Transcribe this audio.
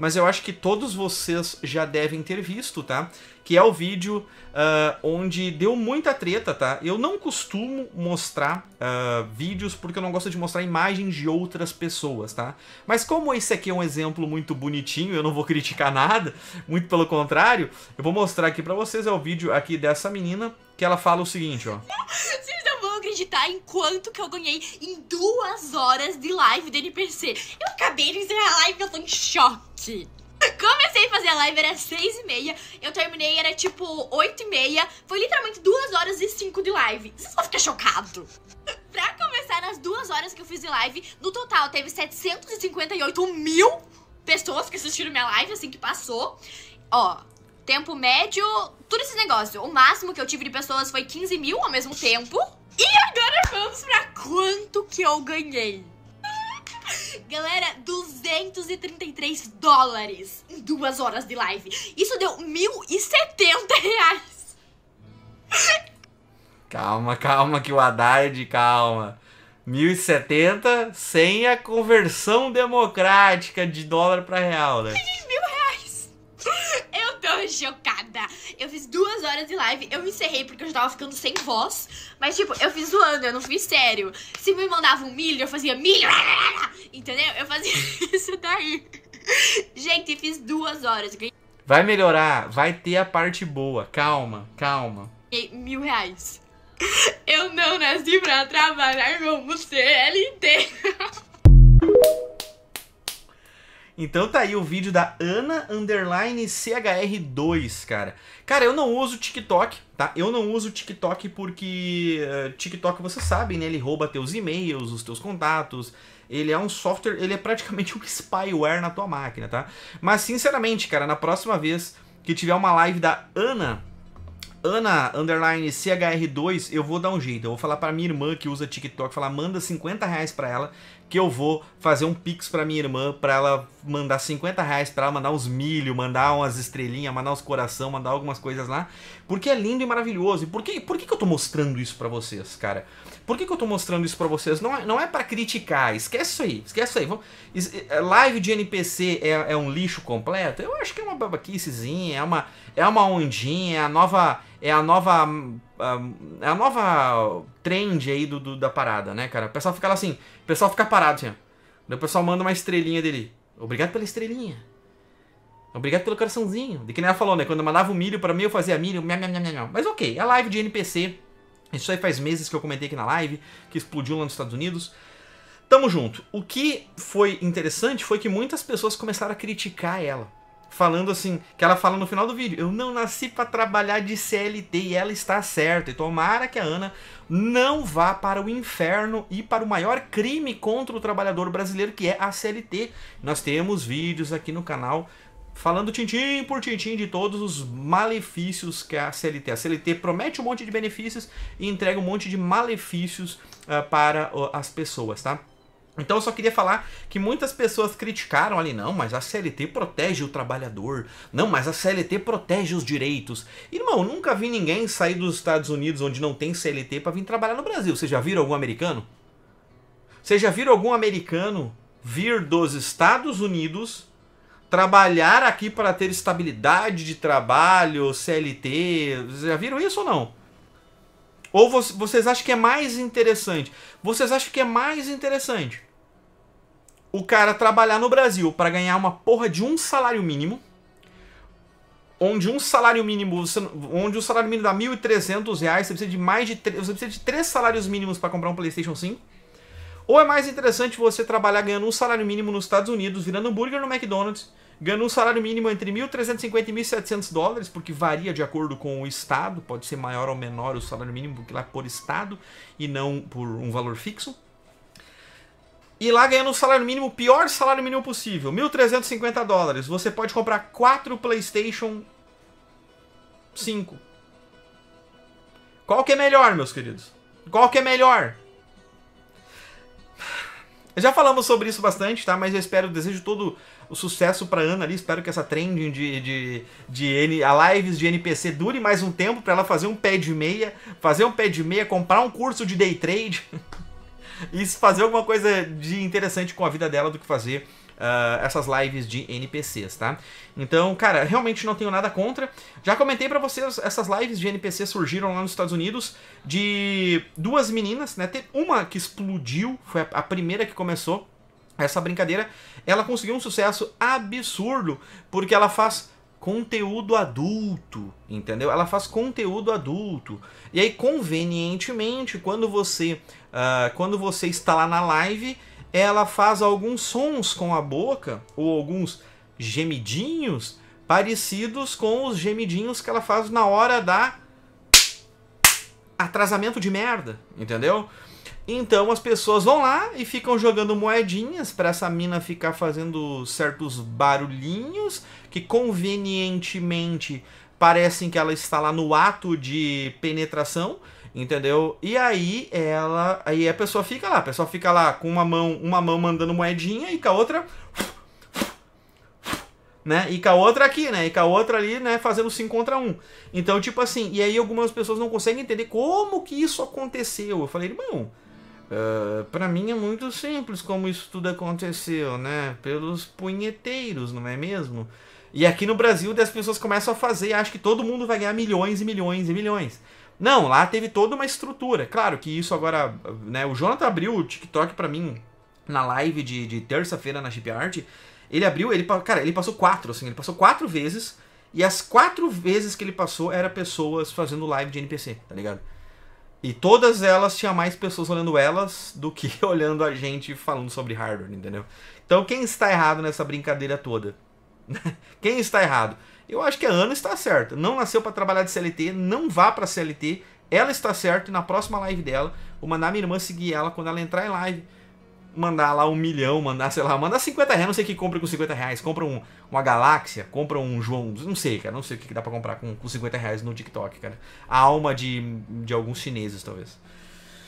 mas eu acho que todos vocês já devem ter visto, tá? Que é o vídeo uh, onde deu muita treta, tá? Eu não costumo mostrar uh, vídeos porque eu não gosto de mostrar imagens de outras pessoas, tá? Mas como esse aqui é um exemplo muito bonitinho, eu não vou criticar nada, muito pelo contrário, eu vou mostrar aqui pra vocês, é o vídeo aqui dessa menina, que ela fala o seguinte, ó. acreditar em quanto que eu ganhei em duas horas de live do NPC. Eu acabei de encerrar a live e eu tô em choque. Comecei a fazer a live, era seis e meia, eu terminei, era tipo oito e meia, foi literalmente duas horas e cinco de live. Você vão ficar chocado. pra começar, nas duas horas que eu fiz de live, no total teve 758 mil pessoas que assistiram minha live, assim que passou. Ó, tempo médio, tudo esse negócio. O máximo que eu tive de pessoas foi 15 mil ao mesmo tempo. E agora vamos pra quanto que eu ganhei. Galera, 233 dólares em duas horas de live. Isso deu 1.070 reais. Calma, calma, que o Haddad, calma. 1.070 sem a conversão democrática de dólar pra real, né? mil reais. Eu tô chocada. Eu fiz duas horas de live, eu me encerrei porque eu já tava ficando sem voz. Mas, tipo, eu fiz zoando, eu não fiz sério. Se me mandavam um milho, eu fazia milho. Entendeu? Eu fazia isso daí. Gente, fiz duas horas. Vai melhorar, vai ter a parte boa. Calma, calma. Mil reais. Eu não nasci pra trabalhar como CLT. Então tá aí o vídeo da Ana Underline CHR2, cara. Cara, eu não uso TikTok, tá? Eu não uso TikTok porque uh, TikTok, você sabe, né? Ele rouba teus e-mails, os teus contatos. Ele é um software, ele é praticamente um spyware na tua máquina, tá? Mas sinceramente, cara, na próxima vez que tiver uma live da Ana Ana, underline CHR2, eu vou dar um jeito. Eu vou falar pra minha irmã que usa TikTok, falar, manda 50 reais pra ela, que eu vou fazer um pix pra minha irmã, pra ela mandar 50 reais pra ela, mandar uns milho, mandar umas estrelinhas, mandar uns coração, mandar algumas coisas lá. Porque é lindo e maravilhoso. E por que, por que, que eu tô mostrando isso pra vocês, cara? Por que, que eu estou mostrando isso para vocês? Não é, não é para criticar, esquece isso aí, esquece isso aí. Vamos... Eh, eh, live de NPC é, é, um lixo completo? Eu acho que é uma babaquicezinha, é uma, é uma ondinha, é a nova. É a nova. Ah, é a nova trend aí do, do da parada, né, cara? O pessoal fica lá assim, o pessoal fica parado assim, ó. O pessoal manda uma estrelinha dele. Obrigado pela estrelinha. Obrigado pelo coraçãozinho. De que nem ela falou, né? Quando eu mandava o milho para mim, eu fazia milho. Mas ok, é live de NPC isso aí faz meses que eu comentei aqui na live, que explodiu lá nos Estados Unidos. Tamo junto. O que foi interessante foi que muitas pessoas começaram a criticar ela. Falando assim, que ela fala no final do vídeo, eu não nasci para trabalhar de CLT e ela está certa. E tomara que a Ana não vá para o inferno e para o maior crime contra o trabalhador brasileiro, que é a CLT. Nós temos vídeos aqui no canal falando tintim por tintim de todos os malefícios que a CLT. A CLT promete um monte de benefícios e entrega um monte de malefícios uh, para uh, as pessoas, tá? Então eu só queria falar que muitas pessoas criticaram ali, não, mas a CLT protege o trabalhador, não, mas a CLT protege os direitos. Irmão, nunca vi ninguém sair dos Estados Unidos onde não tem CLT para vir trabalhar no Brasil. você já viram algum americano? você já viram algum americano vir dos Estados Unidos trabalhar aqui para ter estabilidade de trabalho, CLT. Vocês já viram isso ou não? Ou vocês acham que é mais interessante? Vocês acham que é mais interessante o cara trabalhar no Brasil para ganhar uma porra de um salário mínimo? Onde um salário mínimo, onde o um salário mínimo dá R$ 1.300, você precisa de mais de você precisa de três salários mínimos para comprar um PlayStation 5 ou é mais interessante você trabalhar ganhando um salário mínimo nos Estados Unidos, virando hambúrguer no McDonald's, ganhando um salário mínimo entre 1.350 e 1.700 dólares, porque varia de acordo com o estado, pode ser maior ou menor o salário mínimo, porque lá é por estado e não por um valor fixo. E lá ganhando um salário mínimo, o pior salário mínimo possível, 1.350 dólares, você pode comprar 4 PlayStation 5. Qual que é melhor, meus queridos? Qual que é melhor? Já falamos sobre isso bastante, tá? Mas eu espero, desejo todo o sucesso pra Ana ali. Espero que essa trending de, de, de a lives de NPC dure mais um tempo pra ela fazer um pé de meia, fazer um pé de meia, comprar um curso de day trade e fazer alguma coisa de interessante com a vida dela do que fazer uh, essas lives de NPCs, tá? Então, cara, realmente não tenho nada contra. Já comentei para vocês, essas lives de NPCs surgiram lá nos Estados Unidos de duas meninas, né? Tem uma que explodiu, foi a primeira que começou essa brincadeira. Ela conseguiu um sucesso absurdo porque ela faz conteúdo adulto, entendeu? Ela faz conteúdo adulto. E aí, convenientemente, quando você, uh, quando você está lá na live, ela faz alguns sons com a boca, ou alguns gemidinhos, parecidos com os gemidinhos que ela faz na hora da atrasamento de merda, entendeu? Então as pessoas vão lá e ficam jogando moedinhas para essa mina ficar fazendo certos barulhinhos que convenientemente parecem que ela está lá no ato de penetração, Entendeu? E aí ela. Aí a pessoa fica lá. A pessoa fica lá com uma mão, uma mão mandando moedinha e com a outra. Né? E com a outra aqui, né? E com a outra ali, né? Fazendo 5 contra 1. Um. Então, tipo assim, e aí algumas pessoas não conseguem entender como que isso aconteceu. Eu falei, irmão, uh, eh, para mim é muito simples como isso tudo aconteceu, né? Pelos punheteiros, não é mesmo? E aqui no Brasil, as pessoas começam a fazer, acho que todo mundo vai ganhar milhões e milhões e milhões. Não, lá teve toda uma estrutura. Claro que isso agora, né? O Jonathan abriu o TikTok para mim na live de, de terça-feira na Shipyard. Ele abriu, ele, cara, ele passou quatro, assim, ele passou quatro vezes. E as quatro vezes que ele passou era pessoas fazendo live de NPC, tá ligado? E todas elas tinha mais pessoas olhando elas do que olhando a gente falando sobre hardware, entendeu? Então quem está errado nessa brincadeira toda? Quem está errado? Eu acho que a Ana está certa. Não nasceu para trabalhar de CLT, não vá para CLT. Ela está certa e na próxima live dela, vou mandar minha irmã seguir ela quando ela entrar em live. Mandar lá um milhão, mandar, sei lá, mandar 50 reais, não sei que compra com 50 reais. Compra um, uma Galáxia, compra um João, não sei, cara, não sei o que dá para comprar com, com 50 reais no TikTok, cara. A alma de, de alguns chineses, talvez.